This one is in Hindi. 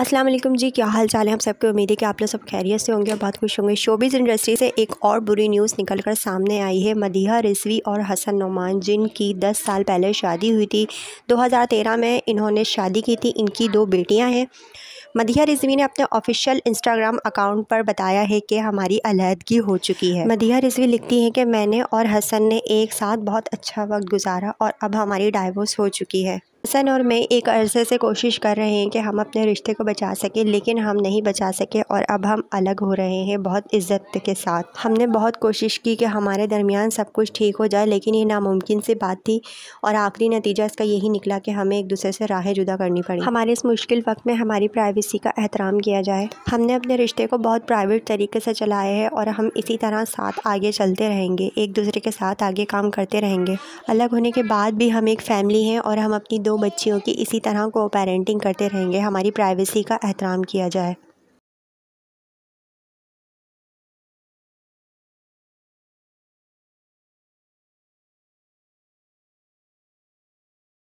अस्सलाम वालेकुम जी क्या हाल चाल है हम सबके उम्मीद है कि आप लोग सब खैरियत से होंगे और बहुत खुश होंगे शोबीज़ इंडस्ट्री से एक और बुरी न्यूज़ निकल कर सामने आई है मदीहा रिजवी और हसन नुमान जिनकी 10 साल पहले शादी हुई थी 2013 में इन्होंने शादी की थी इनकी दो बेटियां हैं मदिया रिजवी ने अपने ऑफिशियल इंस्टाग्राम अकाउंट पर बताया है कि हमारी अलहदगी हो चुकी है मदिया रिजवी लिखती हैं कि मैंने और हसन ने एक साथ बहुत अच्छा वक्त गुजारा और अब हमारी डाइवोर्स हो चुकी है हसन और मैं एक अरसे से कोशिश कर रहे हैं कि हम अपने रिश्ते को बचा सकें लेकिन हम नहीं बचा सके और अब हम अलग हो रहे हैं बहुत इज्जत के साथ हमने बहुत कोशिश की कि हमारे दरमियान सब कुछ ठीक हो जाए लेकिन ये नामुमकिन सी बात थी और आखिरी नतीजा इसका यही निकला कि हमें एक दूसरे से राहें जुदा करनी पड़ी हमारे इस मुश्किल वक्त में हमारी प्राइवेसी का एहतराम किया जाए हमने अपने रिश्ते को बहुत प्राइवेट तरीके से चलाया है और हम इसी तरह साथ आगे चलते रहेंगे एक दूसरे के साथ आगे काम करते रहेंगे अलग होने के बाद भी हम एक फैमिली हैं और हम अपनी दो बच्चियों की इसी तरह को पेरेंटिंग करते रहेंगे हमारी प्राइवेसी का एहतराम किया जाए